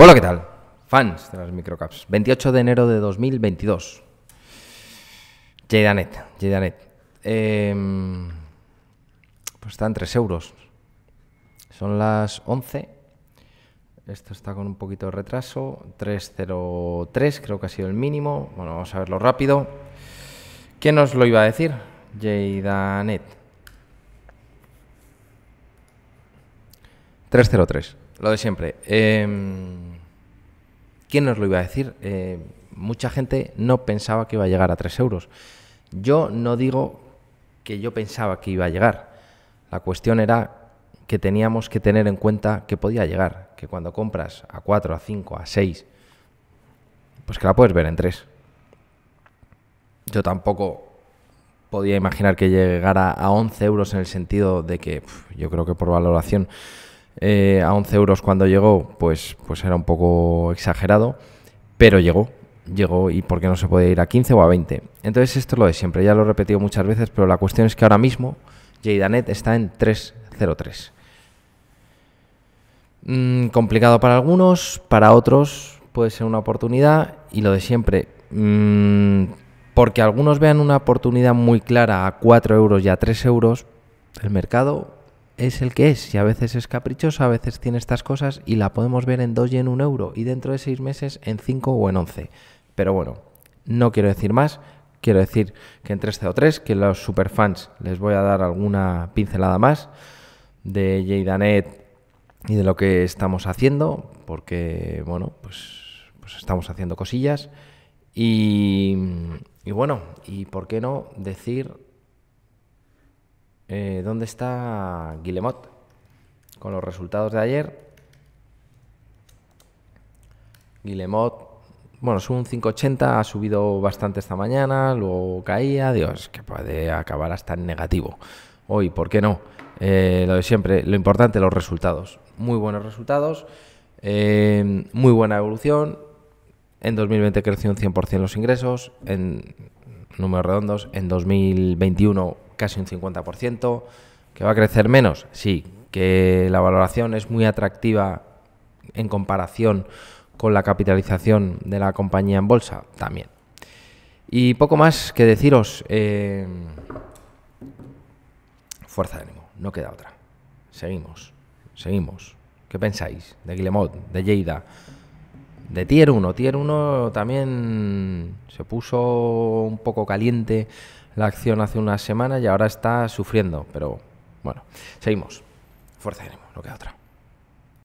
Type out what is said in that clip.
Hola, ¿qué tal? Fans de las microcaps. 28 de enero de 2022. Jdanet. Em, pues están 3 euros. Son las 11. Esto está con un poquito de retraso. 303 creo que ha sido el mínimo. Bueno, vamos a verlo rápido. ¿Quién nos lo iba a decir? Jdanet. 303. Lo de siempre. Em, ¿Quién nos lo iba a decir? Eh, mucha gente no pensaba que iba a llegar a 3 euros. Yo no digo que yo pensaba que iba a llegar. La cuestión era que teníamos que tener en cuenta que podía llegar, que cuando compras a 4, a 5, a 6, pues que la puedes ver en 3. Yo tampoco podía imaginar que llegara a 11 euros en el sentido de que yo creo que por valoración eh, a 11 euros cuando llegó, pues, pues era un poco exagerado, pero llegó, llegó y por qué no se puede ir a 15 o a 20. Entonces esto es lo de siempre, ya lo he repetido muchas veces, pero la cuestión es que ahora mismo JDanet está en 303. Mm, complicado para algunos, para otros puede ser una oportunidad y lo de siempre, mm, porque algunos vean una oportunidad muy clara a 4 euros y a 3 euros, el mercado es el que es y a veces es caprichoso, a veces tiene estas cosas y la podemos ver en 2 y en 1 euro y dentro de 6 meses en 5 o en 11. Pero bueno, no quiero decir más, quiero decir que en 3CO3, que los superfans les voy a dar alguna pincelada más de Jaydanet y de lo que estamos haciendo, porque bueno, pues, pues estamos haciendo cosillas y, y bueno, y por qué no decir eh, ¿Dónde está Guillemot? Con los resultados de ayer. Guillemot, bueno, es un 5,80, ha subido bastante esta mañana, luego caía, Dios, que puede acabar hasta en negativo. Hoy, ¿por qué no? Eh, lo de siempre, lo importante, los resultados. Muy buenos resultados, eh, muy buena evolución. En 2020 creció un 100% los ingresos, en números redondos. En 2021 casi un 50%, que va a crecer menos, sí, que la valoración es muy atractiva en comparación con la capitalización de la compañía en bolsa, también. Y poco más que deciros, eh, fuerza de ánimo, no queda otra. Seguimos, seguimos. ¿Qué pensáis de Guillemot, de Lleida? de Tier 1. Tier 1 también se puso un poco caliente la acción hace una semana y ahora está sufriendo, pero bueno, seguimos. Fuerza y ánimo, no queda otra.